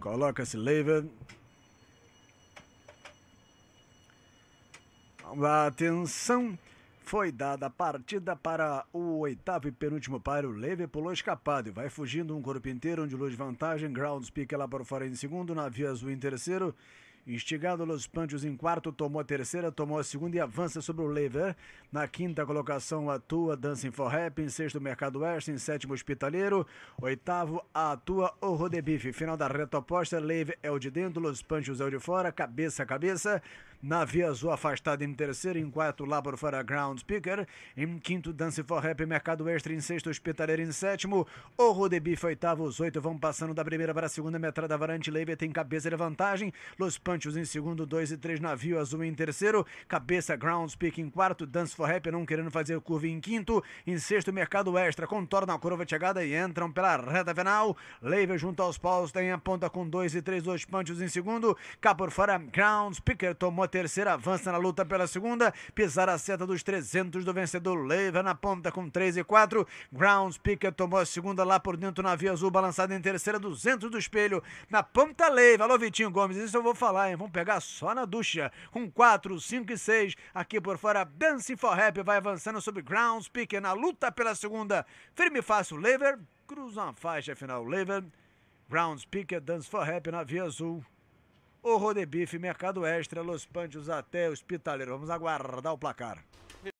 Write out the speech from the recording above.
Coloca se lever. Atenção! Foi dada a partida para o oitavo e penúltimo par. O Leve pulou escapado e vai fugindo um corpo inteiro, onde luz vantagem. Grounds pica lá para o fora em segundo, navio azul em terceiro. Instigado Los Panchos em quarto, tomou a terceira, tomou a segunda e avança sobre o Lever. Na quinta colocação, Atua, Dancing for Rap. Em sexto, Mercado West Em sétimo, Hospitaleiro. Oitavo, Atua, O Rodebife. Final da reta oposta, Lever é o de dentro, Los Panchos é o de fora. Cabeça a cabeça. na via Azul afastado em terceiro. Em quarto, Labor fora Ground Speaker. Em quinto, Dancing for Rap. Mercado West em sexto, Hospitaleiro em sétimo. O Rodebife oitavo. Os oito vão passando da primeira para a segunda metrada. Varante, Lever tem cabeça de vantagem. Los Panchos Corinthians em segundo, 2 e 3 Navio Azul em terceiro, Cabeça Groundspeak em quarto, Dance for Rap não querendo fazer curva em quinto, em sexto Mercado Extra contorna a curva de chegada e entram pela reta final, Leiva junto aos paus tem a ponta com 2 e 3 Dois Panchos em segundo, cá por fora Groundspeaker tomou a terceira, avança na luta pela segunda, pisar a seta dos 300 do vencedor Leiva na ponta com 3 e 4, Groundspeaker tomou a segunda lá por dentro, Navio Azul balançado em terceira, 200 do espelho, na ponta Leiva, alô Vitinho Gomes, isso eu vou falar hein? Vamos pegar só na ducha. Com 4, 5 e 6. Aqui por fora, dance for Rap vai avançando sobre Ground Speaker na luta pela segunda. Firme e fácil, Lever. Cruza uma faixa final, Lever. Ground Speaker, Dance for Rap na Via Azul. O Rodebife, Mercado Extra, Los Panchos até o Hospitaleiro. Vamos aguardar o placar.